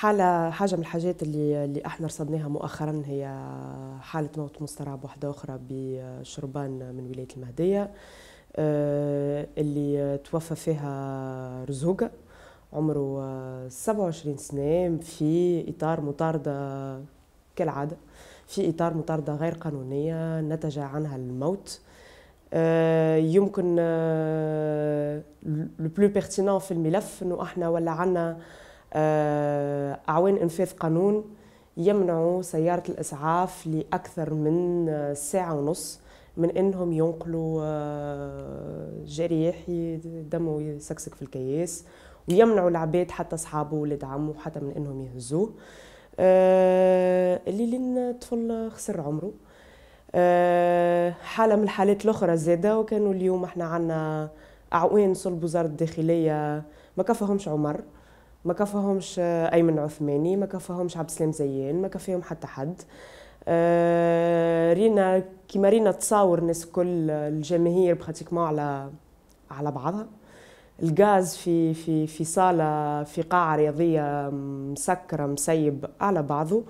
حالة حاجة من الحاجات اللي اللي احنا رصدناها مؤخرا هي حالة موت مسترعب واحدة أخرى بشربان من ولاية المهدية آه، اللي توفى فيها رزوقة عمره 27 سنة في إطار مطاردة كالعادة في إطار مطاردة غير قانونية نتج عنها الموت آه، يمكن لو بلو بيرتينون في الملف انه احنا ولا عنا آه، أعوان إنفاذ قانون يمنعوا سيارة الإسعاف لأكثر من ساعة ونص من انهم ينقلوا آه، جريح دمه يسكسك في الكياس ويمنعوا العباد حتى اصحابه ولاد عمه حتى من انهم يهزوه آه، اللي لين طفل خسر عمره حاله من الحالات الاخرى زاده وكانوا اليوم احنا عندنا اعوان صلب وزاره الداخليه ما كفهمش عمر ما كفاهمش ايمن عثماني ما كفاهمش عبد السلام زيان ما كفاهم حتى حد آه، رينا كيما رينا تصاور الناس كل الجماهير براتيكمون على على بعضها الغاز في في في صاله في قاعه رياضيه مسكره مسيب على بعضه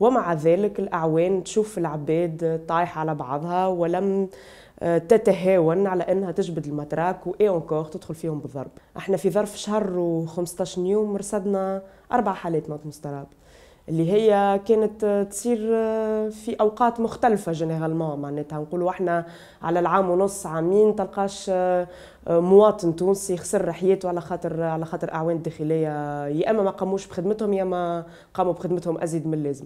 ومع ذلك الأعوان تشوف العباد طايحة على بعضها ولم آه، تتهاون على انها تجبد المتراك واي اونكور تدخل فيهم بالضرب احنا في ظرف شهر و15 يوم رصدنا اربع حالات موت مستراب اللي هي كانت آه، تصير آه، في اوقات مختلفه جينيرالمون معناتها نقولوا احنا على العام ونص عامين تلقاش مواطن تونسي خسر حياته على خاطر على خاطر اعوان داخليه يا اما ما قاموش بخدمتهم يا اما قاموا بخدمتهم ازيد من اللازم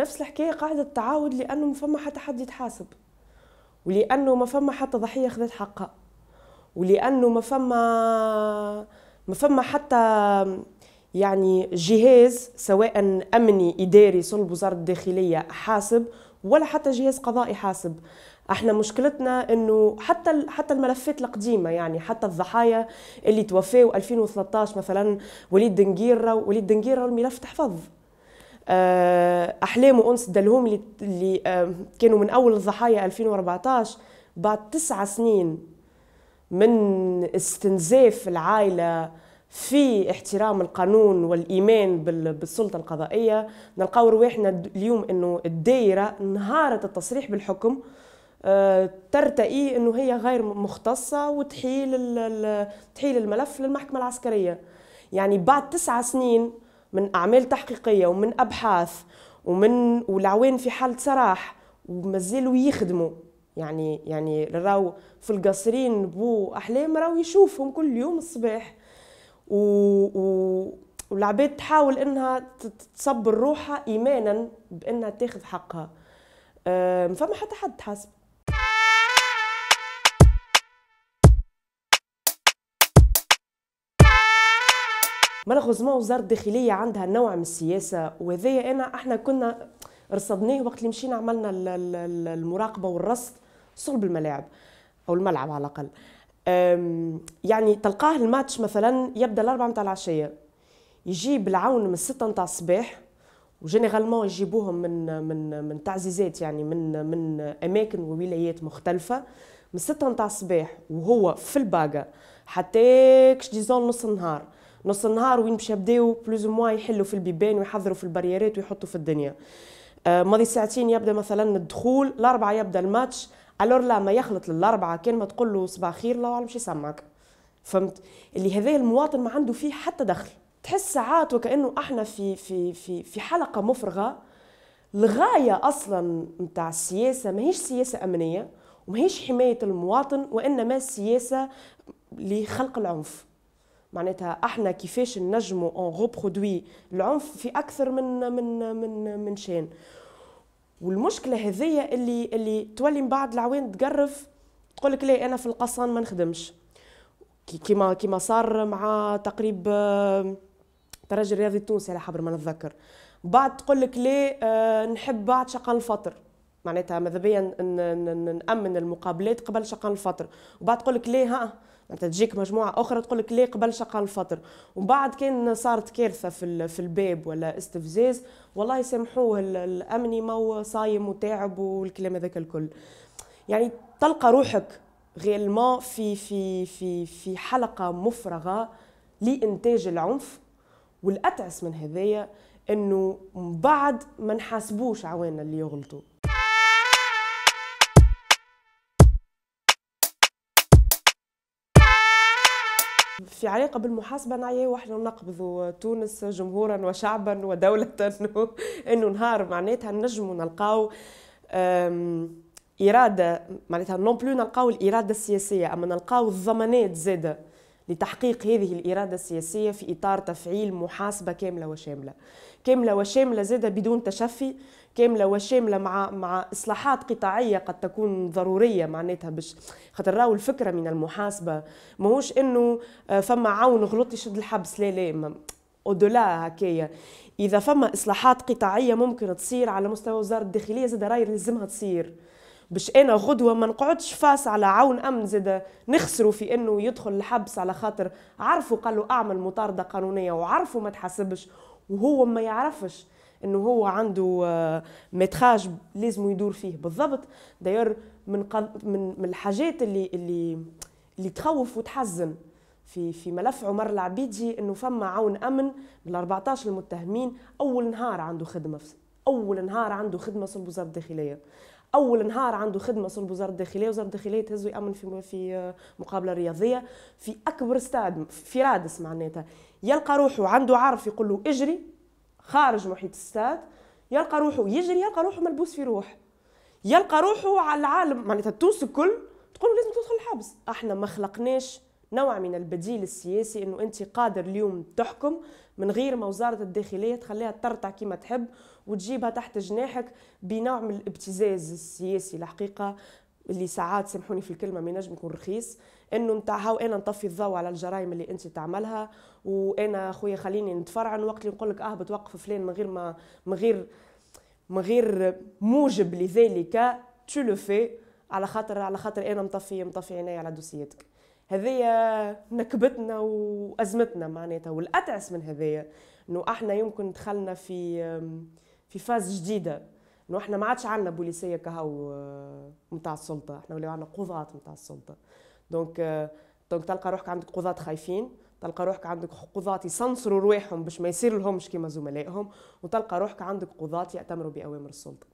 نفس الحكايه قاعده التعاود لانه ما فما حتى حد يتحاسب ولانه ما فما حتى ضحيه خذت حقها ولانه ما فما ما فما حتى يعني جهاز سواء امني اداري صلب وزاره الداخليه حاسب ولا حتى جهاز قضائي حاسب احنا مشكلتنا انه حتى حتى الملفات القديمه يعني حتى الضحايا اللي توفاو 2013 مثلا وليد دنجيره وليد دنجيره الملف تحفظ آه، احلام وانس دلهم اللي, آه، كانوا من اول الضحايا 2014 بعد تسعة سنين من استنزاف العائله في احترام القانون والايمان بالسلطه القضائيه نلقاو رواحنا اليوم انه الدائره انهارت التصريح بالحكم آه، ترتئي انه هي غير مختصه وتحيل تحيل الملف للمحكمه العسكريه يعني بعد تسعة سنين من أعمال تحقيقية ومن أبحاث ومن والعوان في حالة سراح ومازالوا يخدموا يعني يعني راو في القصرين بو أحلام راو يشوفهم كل يوم الصباح و, و والعباد تحاول انها تصبر روحها ايمانا بانها تاخذ حقها ما آه، فما حتى حد حاسب مالوغوزمون وزاره الداخليه عندها نوع من السياسه وهذايا انا احنا كنا رصدناه وقت اللي مشينا عملنا المراقبه والرصد صلب الملاعب او الملعب على الاقل يعني تلقاه الماتش مثلا يبدا الاربعه نتاع العشيه يجيب العون من السته نتاع الصباح وجينيرالمون يجيبوهم من من من تعزيزات يعني من من اماكن وولايات مختلفه من السته نتاع الصباح وهو في الباقه حتى كش ديزون نص النهار نص النهار وين باش يبداو بلوز موا يحلوا في البيبان ويحضروا في البريرات ويحطوا في الدنيا آه، ماضي ساعتين يبدا مثلا الدخول الاربعه يبدا الماتش الور لا ما يخلط للاربعه كان ما تقول له صباح خير لا والله مش يسمعك فهمت اللي هذا المواطن ما عنده فيه حتى دخل تحس ساعات وكانه احنا في في في في حلقه مفرغه الغايه اصلا نتاع السياسه ماهيش سياسه امنيه وماهيش حمايه المواطن وانما سياسه لخلق العنف معناتها احنا كيفاش نجمو اون ريبرودوي العنف في اكثر من من من من شان والمشكله هذيا اللي اللي تولي من بعد العوين تقرف تقول لك لا انا في القصان ما نخدمش كيما كيما صار مع تقريب الترجي آه، الرياضي التونسي على حبر ما نتذكر بعد تقول لك لا آه، نحب بعد شقان الفطر معناتها ماذا بيا نامن المقابلات قبل شقان الفطر وبعد تقول لك لا ها معناتها تجيك مجموعه اخرى تقول لك ليه قبل شق الفطر ومن بعد كان صارت كارثه في في الباب ولا استفزاز والله يسامحوه الامني ما هو صايم وتاعب والكلام هذاك الكل يعني تلقى روحك ما في في في في حلقه مفرغه لانتاج العنف والاتعس من هذايا انه من بعد ما نحاسبوش عوانا اللي يغلطوا في علاقه بالمحاسبه نعيا واحنا نقبض تونس جمهورا وشعبا ودوله انه نهار معناتها نجم نلقاو اراده معناتها نون بلو نلقاو الاراده السياسيه اما نلقاو الضمانات زاده لتحقيق هذه الإرادة السياسية في إطار تفعيل محاسبة كاملة وشاملة كاملة وشاملة زادة بدون تشفي كاملة وشاملة مع مع إصلاحات قطاعية قد تكون ضرورية معناتها باش خاطر راهو الفكرة من المحاسبة ماهوش إنه آه، فما عون غلط يشد الحبس لا لا اودولا هكايا اذا فما اصلاحات قطاعيه ممكن تصير على مستوى وزاره الداخليه زاد راي لازمها تصير باش انا غدوه ما نقعدش فاس على عون امن زاد نخسروا في انه يدخل الحبس على خاطر عرفوا قالوا اعمل مطارده قانونيه وعرفوا ما تحاسبش وهو ما يعرفش انه هو عنده آه، متخاج لازم يدور فيه بالضبط داير من من الحاجات اللي اللي اللي تخوف وتحزن في في ملف عمر العبيدي انه فما عون امن من 14 المتهمين اول نهار عنده خدمه في اول نهار عنده خدمه في وزاره الداخليه اول نهار عنده خدمه صلب وزاره الداخليه وزاره الداخليه تهزه يامن في في آه، مقابله رياضيه في اكبر استاد في رادس معناتها يلقى روحه عنده عرف يقول له اجري خارج محيط الستاد يلقى روحه يجري يلقى روحه ملبوس في روح يلقى روحه على العالم معناتها التونس الكل تقول له لازم تدخل الحبس احنا ما خلقناش نوع من البديل السياسي انه انت قادر اليوم تحكم من غير ما وزاره الداخليه تخليها ترتع كما تحب وتجيبها تحت جناحك بنوع من الابتزاز السياسي الحقيقه اللي ساعات سامحوني في الكلمه ما ينجم يكون رخيص انه نتاع هاو انا نطفي الضوء على الجرائم اللي انت تعملها وانا خويا خليني نتفرعن وقت اللي نقول لك اهبط وقف فلان من غير ما من غير من غير موجب لذلك تو لو في على خاطر على خاطر انا مطفي مطفي عيني على دوسيتك هذيا نكبتنا وازمتنا معناتها والاتعس من هذايا انه احنا يمكن دخلنا في في فاز جديده انه احنا ما عادش عندنا بوليسيه كهو نتاع آه، السلطه احنا ولاو عندنا قضاة نتاع السلطه دونك آه، دونك تلقى روحك عندك قضاة خايفين تلقى روحك عندك قضاة يصنصروا رواحهم باش ما يصير لهمش كيما زملائهم وتلقى روحك عندك قضاة يأتمروا بأوامر السلطة